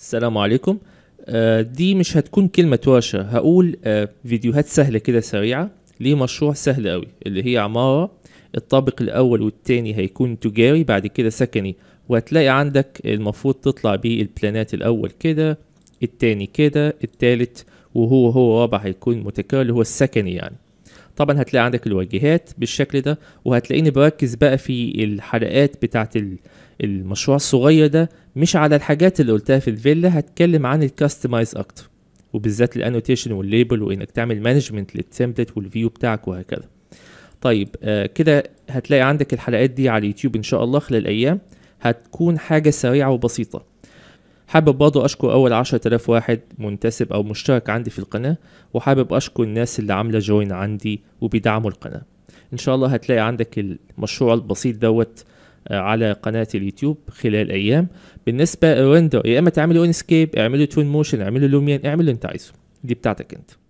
السلام عليكم آه، دي مش هتكون كلمة ورشة هقول آه، فيديوهات سهلة كده سريعة لمشروع سهل قوي اللي هي عمارة الطابق الأول والتاني هيكون تجاري بعد كده سكني وهتلاقي عندك المفروض تطلع بيه البلانات الأول كده التاني كده التالت وهو هو رابع هيكون متكرر اللي هو السكني يعني طبعا هتلاقي عندك الواجهات بالشكل ده وهتلاقيني بركز بقى في الحلقات بتاعت المشروع الصغير ده مش على الحاجات اللي قلتها في الفيلا هتكلم عن الكاستمايز اكتر وبالذات الانوتيشن والليبل وانك تعمل مانجمنت للتمبلت والفيو بتاعك وهكذا طيب آه كده هتلاقي عندك الحلقات دي على اليوتيوب ان شاء الله خلال الايام هتكون حاجه سريعه وبسيطه حابب برضو أشكر أول عشرة آلاف واحد منتسب أو مشترك عندي في القناة وحابب أشكر الناس اللي عاملة جوين عندي وبيدعموا القناة إن شاء الله هتلاقي عندك المشروع البسيط دوت آه، على قناة اليوتيوب خلال أيام بالنسبة ريندر يا إما تعملوا إنسكيب اعملوا تون موشن اعملوا لوميان اعملوا اللي أنت عايزه دي بتاعتك أنت